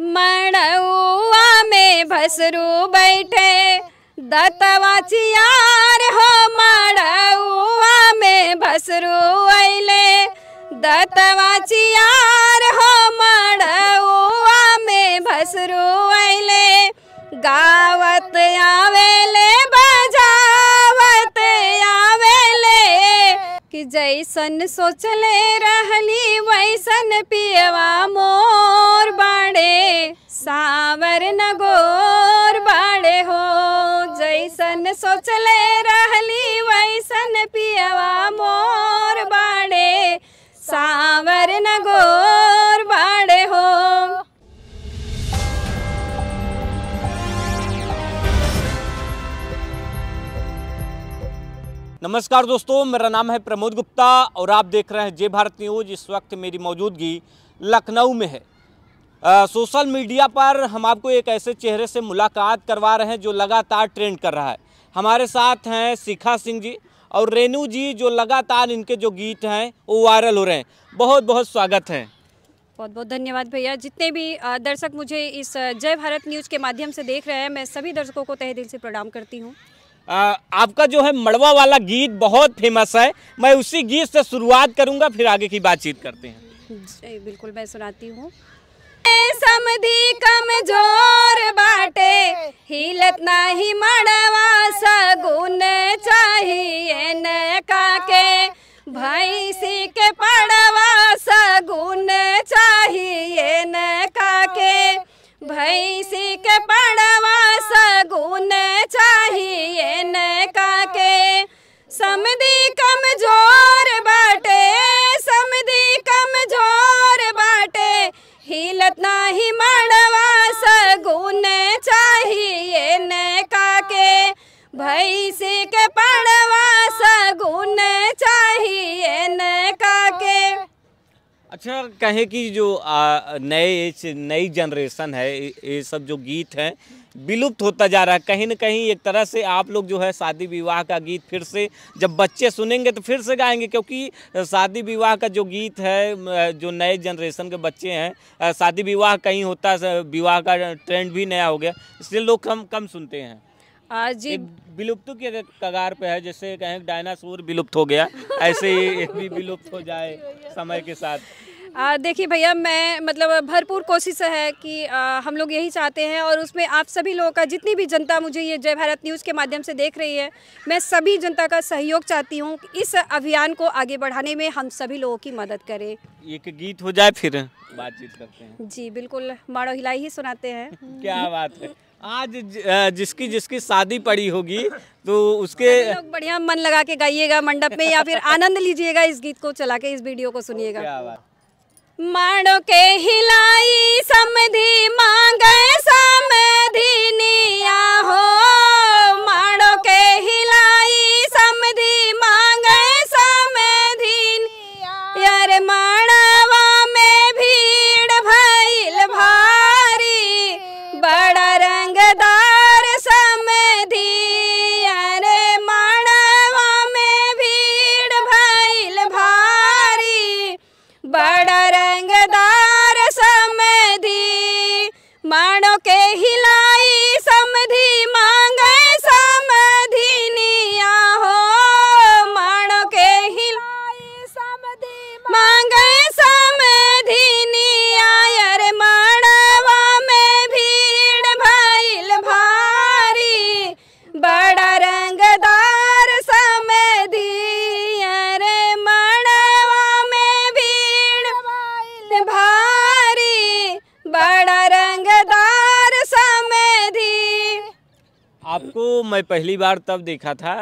मणुआ में भसरू बैठे दत्तवाची यार हो मणुआ में भसरू ऐले दत्तवाची यार हो मणुआ में भसरू ऐले गावत आवेले जैसन सोचले रहली वैसन पियवा मोर बाड़े सावर न गोर बाड़े हो जैसन सोचले रहली वैसन पियवा मोर बाड़े सावर न गोर नमस्कार दोस्तों मेरा नाम है प्रमोद गुप्ता और आप देख रहे हैं जय भारत न्यूज इस वक्त मेरी मौजूदगी लखनऊ में है आ, सोशल मीडिया पर हम आपको एक ऐसे चेहरे से मुलाकात करवा रहे हैं जो लगातार ट्रेंड कर रहा है हमारे साथ हैं शिखा सिंह जी और रेनू जी जो लगातार इनके जो गीत हैं वो वायरल हो रहे हैं बहुत बहुत स्वागत है बहुत बहुत धन्यवाद भैया जितने भी दर्शक मुझे इस जय भारत न्यूज़ के माध्यम से देख रहे हैं मैं सभी दर्शकों को तहे दिल से प्रणाम करती हूँ आ, आपका जो है मड़वा वाला गीत बहुत फेमस है मैं उसी गीत से शुरुआत करूंगा फिर आगे की बातचीत करते हैं बिल्कुल मैं सुनाती हूँ समधी कमजोर बाटे हिलत नहीं मड़वा सगुन चाहिए न काके भैंसी के पड़ा समदी कमजोर बाटे समदी कमजोर बाटे हिलत नाही मड़वा सगुन चाहिए ने काके भैंस के पड़ अच्छा कहें कि जो नए नई जनरेशन है ये सब जो गीत हैं विलुप्त होता जा रहा है कहीं ना कहीं एक तरह से आप लोग जो है शादी विवाह का गीत फिर से जब बच्चे सुनेंगे तो फिर से गाएंगे क्योंकि शादी विवाह का जो गीत है जो नए जनरेशन के बच्चे हैं शादी विवाह कहीं होता है विवाह का ट्रेंड भी नया हो गया इसलिए लोग कम कम सुनते हैं आज विलुप्त के कगार पे है जैसे कहें डायनासोर विलुप्त हो गया ऐसे ही भी विलुप्त हो जाए समय के साथ देखिए भैया मैं मतलब भरपूर कोशिश है कि आ, हम लोग यही चाहते हैं और उसमें आप सभी लोगों का जितनी भी जनता मुझे ये जय भारत न्यूज़ के माध्यम से देख रही है मैं सभी जनता का सहयोग चाहती हूँ इस अभियान को आगे बढ़ाने में हम सभी लोगों की मदद करें एक गीत हो जाए फिर बातचीत करते हैं जी बिल्कुल माड़ो हिलाई ही सुनाते हैं क्या बात है आज जिसकी जिसकी शादी पड़ी होगी तो उसके लोग बढ़िया मन लगा के गाइएगा मंडप में या फिर आनंद लीजिएगा इस गीत को चला के इस वीडियो को सुनिएगा माणो के हिलाई समधि मांगे समधि निया मैं पहली बार तब देखा था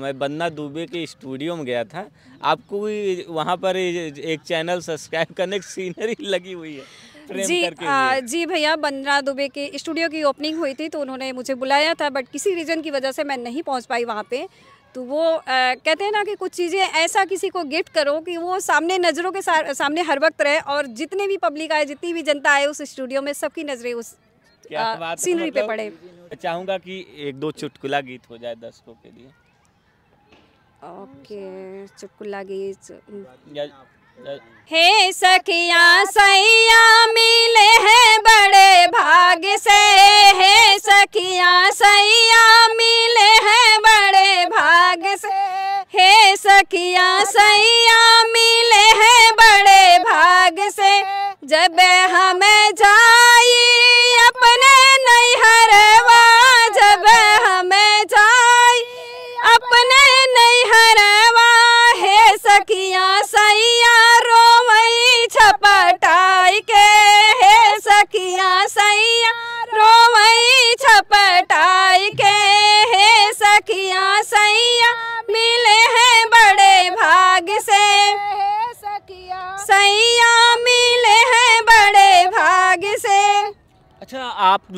मैं बन्ना दुबे के स्टूडियो में गया था आपको भी वहाँ पर एक चैनल सब्सक्राइब करने की सीनरी लगी हुई है जी आ, जी भैया बंद्रा दुबे के स्टूडियो की ओपनिंग हुई थी तो उन्होंने मुझे बुलाया था बट किसी रीज़न की वजह से मैं नहीं पहुंच पाई वहाँ पे तो वो आ, कहते हैं ना कि कुछ चीज़ें ऐसा किसी को गिफ्ट करो कि वो सामने नज़रों के सामने हर वक्त रहे और जितने भी पब्लिक आए जितनी भी जनता आए उस स्टूडियो में सबकी नज़रें उस सीनरी पे मतलब पड़े चाहूंगा कि एक दो चुटकुला गीत हो जाए दर्शकों के लिए ओके चुटकुला गीत हे सखिया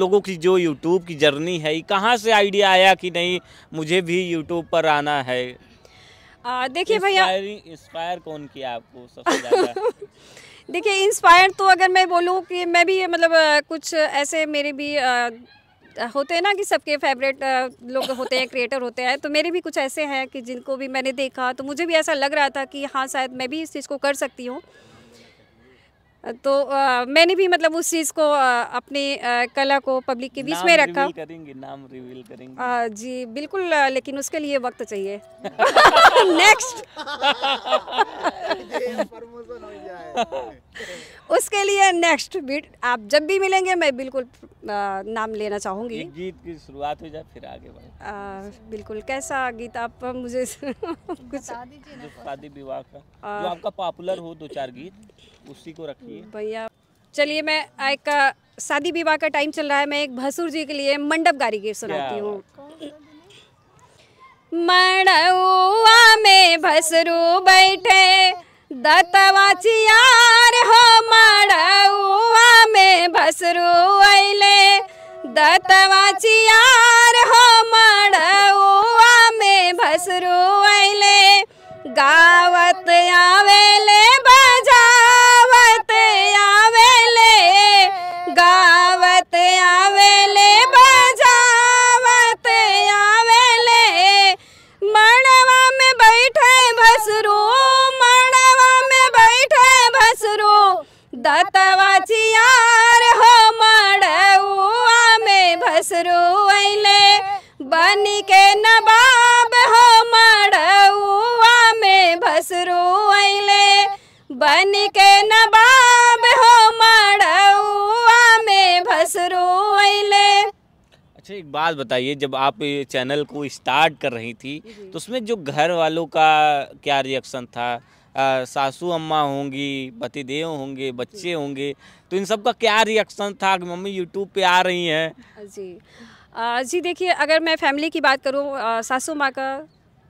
लोगों की जो यूट्यूब की जर्नी है कहाँ से आइडिया आया कि नहीं मुझे भी यूट्यूब पर आना है देखिए भैया इंस्पायर कौन किया आपको सबसे ज़्यादा देखिए इंस्पायर तो अगर मैं बोलूँ कि मैं भी मतलब कुछ ऐसे मेरे भी आ, होते हैं ना कि सबके फेवरेट लोग होते हैं क्रिएटर होते हैं तो मेरे भी कुछ ऐसे हैं कि जिनको भी मैंने देखा तो मुझे भी ऐसा लग रहा था कि हाँ शायद मैं भी इस चीज़ को कर सकती हूँ तो आ, मैंने भी मतलब उस चीज़ को आ, अपने आ, कला को पब्लिक के बीच में रखा करेंगे नाम रिवील करेंगे आ, जी बिल्कुल आ, लेकिन उसके लिए वक्त चाहिए नेक्स्ट उसके लिए नेक्स्ट बीट आप जब भी मिलेंगे मैं बिल्कुल नाम लेना चाहूँगी गीत की शुरुआत हो जाए फिर आगे बढ़े बिल्कुल कैसा गीत आप मुझे कुछ शादी विवाह का जो आपका पॉपुलर हो दो चार गीत उसी को रखिए भैया चलिए मैं एक शादी विवाह का टाइम चल रहा है मैं एक भसूर जी के लिए मंडप गारी गीत सुनाती हूँ मणुआ में भसरू बैठे दतवाचियार हो मड़ुआ में भसरू ऐले दत्तवाची हो मड़ुआ में भसरू ऐले गाव दतवाचियार हो मड़ुआ में भसरू भसरुले बन के नबाब हो मड़ुआ में भसरू भसरुले बन के नबाब हो मड़ुआ में भसरू भसरुले अच्छा एक बात बताइए जब आप चैनल को स्टार्ट कर रही थी तो उसमें जो घर वालों का क्या रिएक्शन था सासू अम्मा होंगी भतीदेव होंगे बच्चे होंगे तो इन सब का क्या रिएक्शन था कि मम्मी यूट्यूब पे आ रही हैं जी आ, जी देखिए अगर मैं फैमिली की बात करूँ सासू माँ का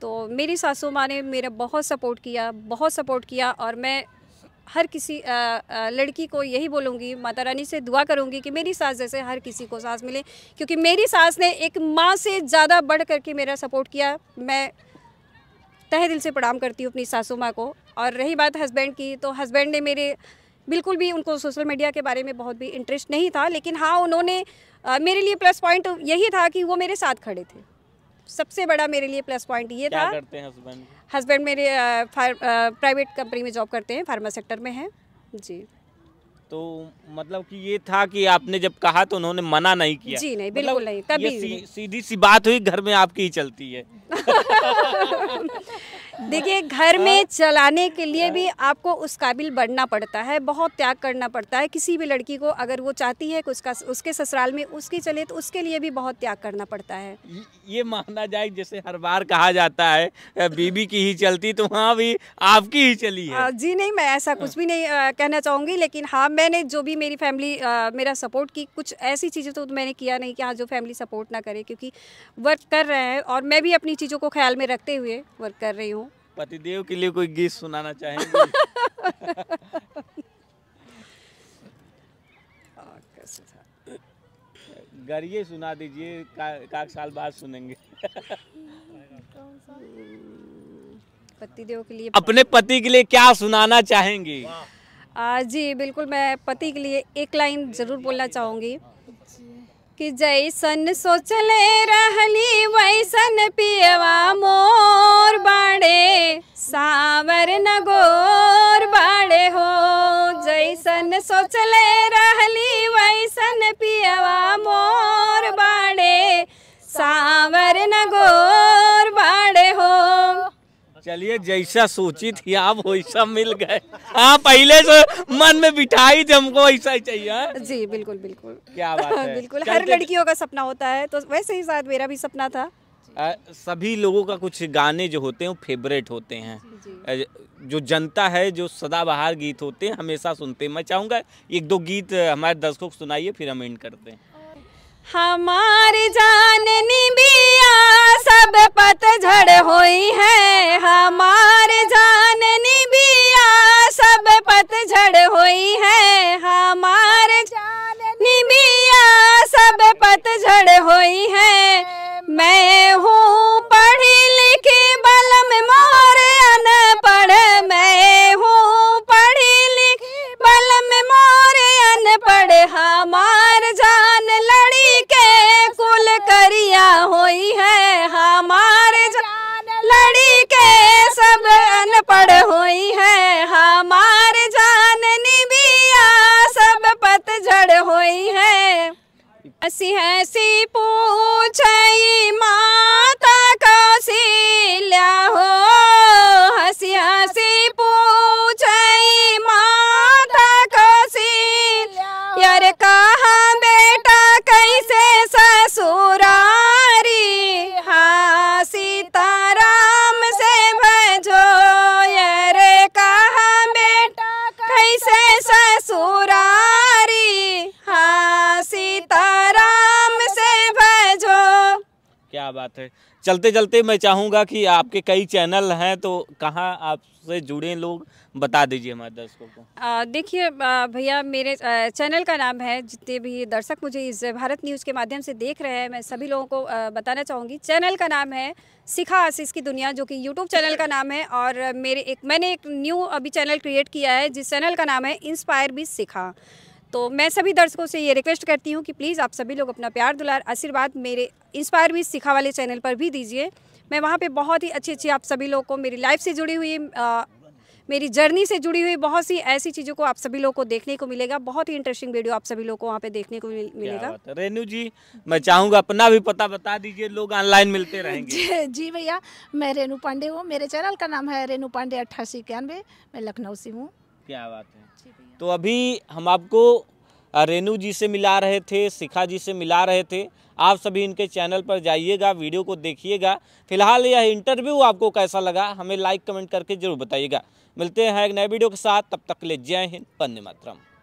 तो मेरी सासू माँ ने मेरा बहुत सपोर्ट किया बहुत सपोर्ट किया और मैं हर किसी आ, आ, लड़की को यही बोलूँगी माता रानी से दुआ करूँगी कि मेरी सास जैसे हर किसी को सास मिले क्योंकि मेरी सास ने एक माँ से ज़्यादा बढ़ करके मेरा सपोर्ट किया मैं तहे दिल से प्रणाम करती हूँ अपनी सासू माँ को और रही बात हस्बैंड की तो हस्बैंड ने मेरे बिल्कुल भी उनको सोशल मीडिया के बारे में बहुत भी इंटरेस्ट नहीं था लेकिन हाँ उन्होंने मेरे लिए प्लस पॉइंट यही था कि वो मेरे साथ खड़े थे सबसे बड़ा मेरे लिए प्लस पॉइंट ये क्या था करते हैं हस्बैंड हस्बैंड मेरे प्राइवेट कंपनी में जॉब करते हैं फार्मा सेक्टर में हैं जी तो मतलब कि ये था कि आपने जब कहा तो उन्होंने मना नहीं किया जी नहीं मतलब बिल्कुल मतलब नहीं तभी सी, सीधी सी बात हुई घर में आपकी ही चलती है देखिए घर में चलाने के लिए भी आपको उस काबिल बढ़ना पड़ता है बहुत त्याग करना पड़ता है किसी भी लड़की को अगर वो चाहती है कि उसका उसके ससुराल में उसकी चले तो उसके लिए भी बहुत त्याग करना पड़ता है ये माना जाए जैसे हर बार कहा जाता है बीबी की ही चलती तो वहाँ भी आपकी ही चली है जी नहीं मैं ऐसा हाँ। कुछ भी नहीं कहना चाहूँगी लेकिन हाँ मैंने जो भी मेरी फैमिली मेरा सपोर्ट की कुछ ऐसी चीज़ें तो मैंने किया नहीं कि हाँ जो फैमिली सपोर्ट ना करे क्योंकि वर्क कर रहे हैं और मैं भी अपनी चीज़ों को ख्याल में रखते हुए वर्क कर रही हूँ पतिदेव के लिए कोई गीत सुनाना चाहेंगे गरिए सुना दीजिए का, साल बाद सुनेंगे पतिदेव के लिए अपने पति के लिए क्या सुनाना चाहेंगी जी बिल्कुल मैं पति के लिए एक लाइन ज़रूर बोलना चाहूंगी कि जैसन सोचले रहली वैसन पियवा मोर बाड़े सावर न गोर बाड़े हो जैसन सोचले रहली वैसन पियवा मोर चलिए जैसा सोची थी आप वैसा मिल गए आप हाँ, पहले से मन में बिठाई थी हमको ऐसा ही चाहिए हाँ? जी बिल्कुल बिल्कुल क्या हाँ, बात है बिल्कुल हर लड़कियों का सपना होता है तो वैसे ही शायद मेरा भी सपना था आ, सभी लोगों का कुछ गाने जो होते हैं वो फेवरेट होते हैं जी, जी. जो जनता है जो सदाबहार गीत होते हैं हमेशा सुनते हैं मैं चाहूँगा एक दो गीत हमारे दर्शकों को सुनाइए फिर हम एंड करते हैं हमारी जान निबिया सब पतझड़ होई है हमारे जान निबिया सब पतझड़ होई है हमारे हसी हसी पूछ माता का सी लिया हो बात है चलते चलते मैं चाहूँगा कि आपके कई चैनल हैं तो कहाँ आपसे जुड़े लोग बता दीजिए हमारे दर्शकों को देखिए भैया मेरे चैनल का नाम है जितने भी दर्शक मुझे इस भारत न्यूज़ के माध्यम से देख रहे हैं मैं सभी लोगों को बताना चाहूँगी चैनल का नाम है सिखा आशीष की दुनिया जो कि यूट्यूब चैनल का नाम है और मेरे एक मैंने एक न्यू अभी चैनल क्रिएट किया है जिस चैनल का नाम है इंस्पायर भी सिखा तो मैं सभी दर्शकों से ये रिक्वेस्ट करती हूँ कि प्लीज़ आप सभी लोग अपना प्यार दुलार आशीर्वाद मेरे इंस्पायर भी सिखा वाले चैनल पर भी दीजिए मैं वहाँ पे बहुत ही अच्छी अच्छी आप सभी लोगों को मेरी लाइफ से जुड़ी हुई आ, मेरी जर्नी से जुड़ी हुई बहुत सी ऐसी चीज़ों को आप सभी लोगों को देखने को मिलेगा बहुत ही इंटरेस्टिंग वीडियो आप सभी लोगों को वहाँ पे देखने को मिलेगा रेनू जी मैं चाहूँगा अपना भी पता बता दीजिए लोग ऑनलाइन मिलते रहेंगे जी भैया मैं रेनू पांडे हूँ मेरे चैनल का नाम है रेनू पांडे अट्ठासी इक्यानवे मैं लखनऊ से हूँ क्या बात है तो अभी हम आपको रेनू जी से मिला रहे थे शिखा जी से मिला रहे थे आप सभी इनके चैनल पर जाइएगा वीडियो को देखिएगा फिलहाल यह इंटरव्यू आपको कैसा लगा हमें लाइक कमेंट करके ज़रूर बताइएगा मिलते हैं एक नए वीडियो के साथ तब तक के लिए जय हिंद पन्ने मातरम